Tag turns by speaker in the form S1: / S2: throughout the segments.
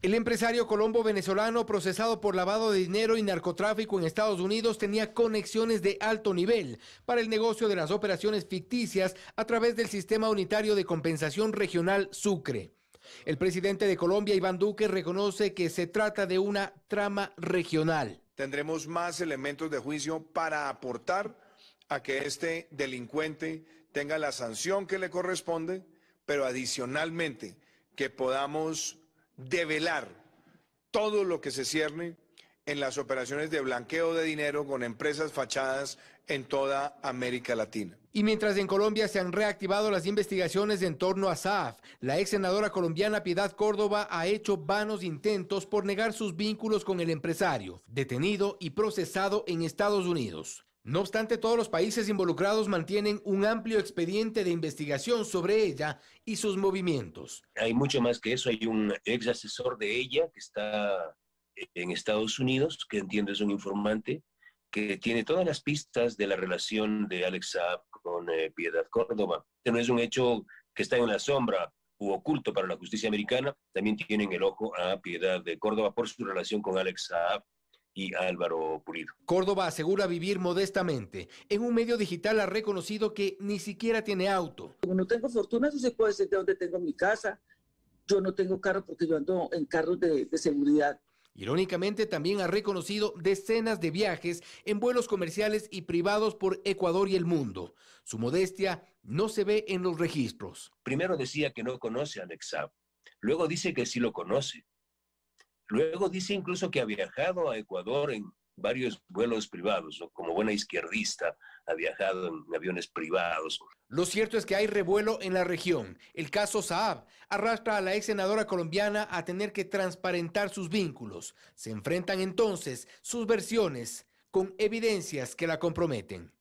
S1: El empresario colombo venezolano procesado por lavado de dinero y narcotráfico en Estados Unidos tenía conexiones de alto nivel para el negocio de las operaciones ficticias a través del Sistema Unitario de Compensación Regional Sucre. El presidente de Colombia, Iván Duque, reconoce que se trata de una trama regional.
S2: Tendremos más elementos de juicio para aportar a que este delincuente tenga la sanción que le corresponde, pero adicionalmente que podamos develar todo lo que se cierne en las operaciones de blanqueo de dinero con empresas fachadas en toda América Latina.
S1: Y mientras en Colombia se han reactivado las investigaciones en torno a SAF, la ex senadora colombiana Piedad Córdoba ha hecho vanos intentos por negar sus vínculos con el empresario, detenido y procesado en Estados Unidos. No obstante, todos los países involucrados mantienen un amplio expediente de investigación sobre ella y sus movimientos.
S3: Hay mucho más que eso. Hay un ex asesor de ella que está en Estados Unidos, que entiendo es un informante, que tiene todas las pistas de la relación de Alex Saab con eh, Piedad Córdoba. no es un hecho que está en la sombra u oculto para la justicia americana. También tienen el ojo a Piedad de Córdoba por su relación con Alex Saab y Álvaro Pulido.
S1: Córdoba asegura vivir modestamente. En un medio digital ha reconocido que ni siquiera tiene auto.
S3: no tengo fortuna, eso se puede decir de dónde tengo mi casa. Yo no tengo carro porque yo ando en carros de, seguridad.
S1: Irónicamente, también ha reconocido decenas de viajes en vuelos comerciales y privados por Ecuador y el mundo. Su modestia no se ve
S3: en los registros. Primero decía que no conoce a Alexa. luego dice que sí lo conoce, Luego dice incluso que ha viajado a Ecuador en varios vuelos privados, o como buena izquierdista, ha viajado en aviones privados.
S1: Lo cierto es que hay revuelo en la región. El caso Saab arrastra a la ex senadora colombiana a tener que transparentar sus vínculos. Se enfrentan entonces sus versiones con evidencias que la comprometen.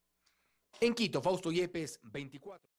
S1: En Quito, Fausto Yepes, 24.